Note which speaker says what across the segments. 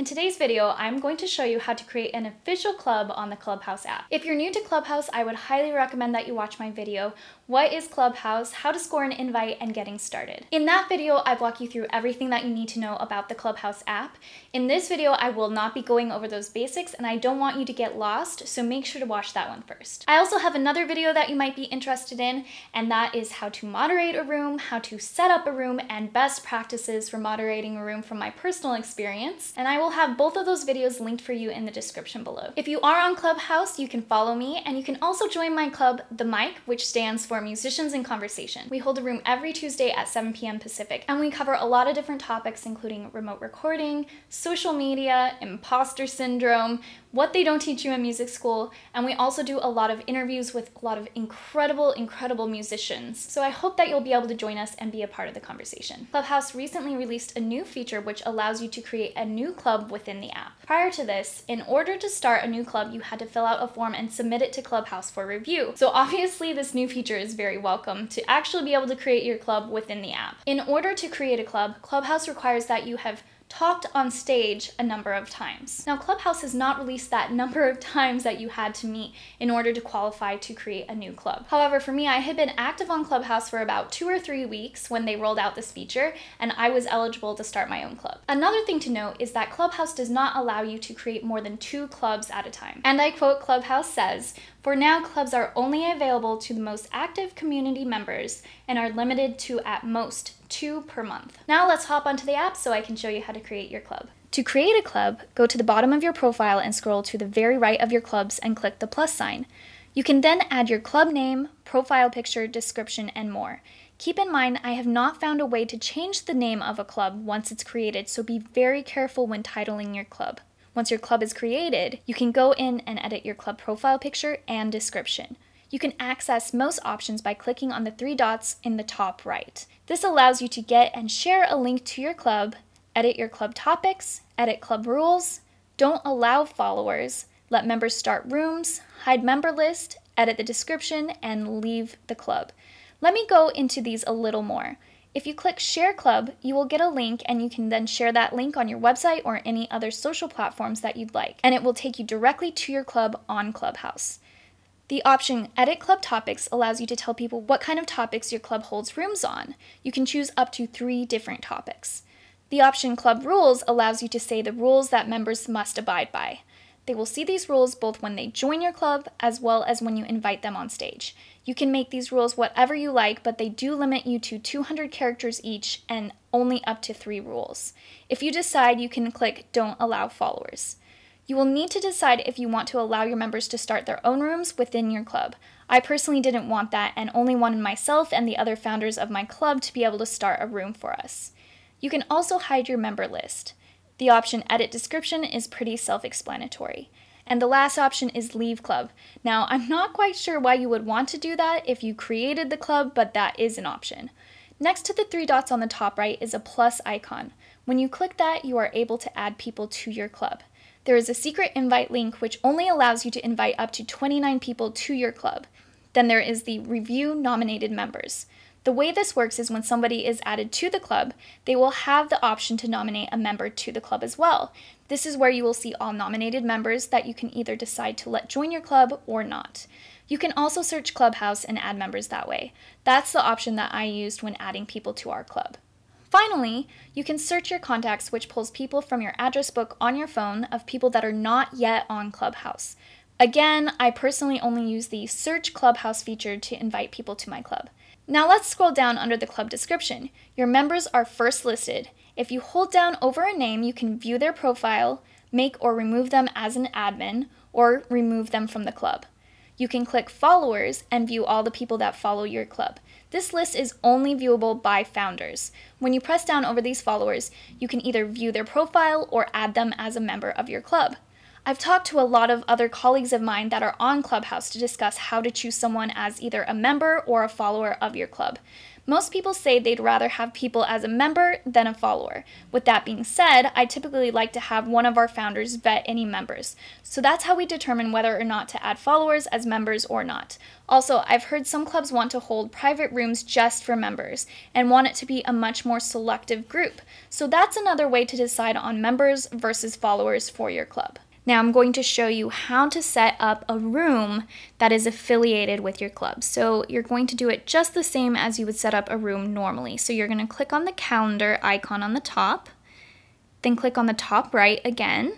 Speaker 1: In today's video, I'm going to show you how to create an official club on the Clubhouse app. If you're new to Clubhouse, I would highly recommend that you watch my video what is Clubhouse, how to score an invite, and getting started. In that video, I walk you through everything that you need to know about the Clubhouse app. In this video, I will not be going over those basics and I don't want you to get lost, so make sure to watch that one first. I also have another video that you might be interested in, and that is how to moderate a room, how to set up a room, and best practices for moderating a room from my personal experience. And I will have both of those videos linked for you in the description below. If you are on Clubhouse, you can follow me, and you can also join my club, The Mic, which stands for musicians in conversation. We hold a room every Tuesday at 7 p.m. Pacific, and we cover a lot of different topics, including remote recording, social media, imposter syndrome what they don't teach you in music school, and we also do a lot of interviews with a lot of incredible, incredible musicians. So I hope that you'll be able to join us and be a part of the conversation. Clubhouse recently released a new feature which allows you to create a new club within the app. Prior to this, in order to start a new club, you had to fill out a form and submit it to Clubhouse for review. So obviously, this new feature is very welcome to actually be able to create your club within the app. In order to create a club, Clubhouse requires that you have talked on stage a number of times. Now, Clubhouse has not released that number of times that you had to meet in order to qualify to create a new club. However, for me, I had been active on Clubhouse for about two or three weeks when they rolled out this feature, and I was eligible to start my own club. Another thing to note is that Clubhouse does not allow you to create more than two clubs at a time. And I quote Clubhouse says, for now, clubs are only available to the most active community members and are limited to at most two per month. Now let's hop onto the app so I can show you how to create your club. To create a club, go to the bottom of your profile and scroll to the very right of your clubs and click the plus sign. You can then add your club name, profile picture, description, and more. Keep in mind, I have not found a way to change the name of a club once it's created, so be very careful when titling your club. Once your club is created, you can go in and edit your club profile picture and description. You can access most options by clicking on the three dots in the top right. This allows you to get and share a link to your club, edit your club topics, edit club rules, don't allow followers, let members start rooms, hide member list, edit the description, and leave the club. Let me go into these a little more. If you click Share Club, you will get a link and you can then share that link on your website or any other social platforms that you'd like. And it will take you directly to your club on Clubhouse. The option Edit Club Topics allows you to tell people what kind of topics your club holds rooms on. You can choose up to three different topics. The option Club Rules allows you to say the rules that members must abide by. They will see these rules both when they join your club as well as when you invite them on stage. You can make these rules whatever you like, but they do limit you to 200 characters each and only up to three rules. If you decide, you can click Don't Allow Followers. You will need to decide if you want to allow your members to start their own rooms within your club. I personally didn't want that and only wanted myself and the other founders of my club to be able to start a room for us. You can also hide your member list. The option Edit Description is pretty self explanatory. And the last option is Leave Club. Now, I'm not quite sure why you would want to do that if you created the club, but that is an option. Next to the three dots on the top right is a plus icon. When you click that, you are able to add people to your club. There is a secret invite link which only allows you to invite up to 29 people to your club. Then there is the review nominated members. The way this works is when somebody is added to the club, they will have the option to nominate a member to the club as well. This is where you will see all nominated members that you can either decide to let join your club or not. You can also search Clubhouse and add members that way. That's the option that I used when adding people to our club. Finally, you can search your contacts, which pulls people from your address book on your phone of people that are not yet on Clubhouse. Again, I personally only use the search Clubhouse feature to invite people to my club. Now let's scroll down under the club description. Your members are first listed. If you hold down over a name, you can view their profile, make or remove them as an admin, or remove them from the club you can click followers and view all the people that follow your club. This list is only viewable by founders. When you press down over these followers, you can either view their profile or add them as a member of your club. I've talked to a lot of other colleagues of mine that are on Clubhouse to discuss how to choose someone as either a member or a follower of your club. Most people say they'd rather have people as a member than a follower. With that being said, I typically like to have one of our founders vet any members. So that's how we determine whether or not to add followers as members or not. Also, I've heard some clubs want to hold private rooms just for members and want it to be a much more selective group. So that's another way to decide on members versus followers for your club. Now I'm going to show you how to set up a room that is affiliated with your club. So you're going to do it just the same as you would set up a room normally. So you're gonna click on the calendar icon on the top, then click on the top right again,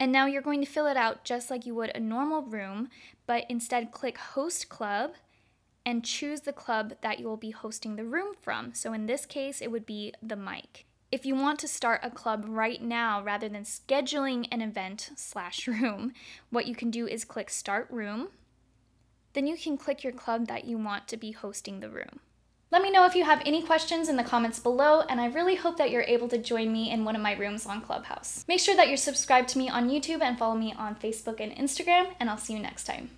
Speaker 1: and now you're going to fill it out just like you would a normal room, but instead click host club and choose the club that you will be hosting the room from. So in this case, it would be the mic if you want to start a club right now rather than scheduling an event slash room, what you can do is click Start Room. Then you can click your club that you want to be hosting the room. Let me know if you have any questions in the comments below, and I really hope that you're able to join me in one of my rooms on Clubhouse. Make sure that you're subscribed to me on YouTube and follow me on Facebook and Instagram, and I'll see you next time.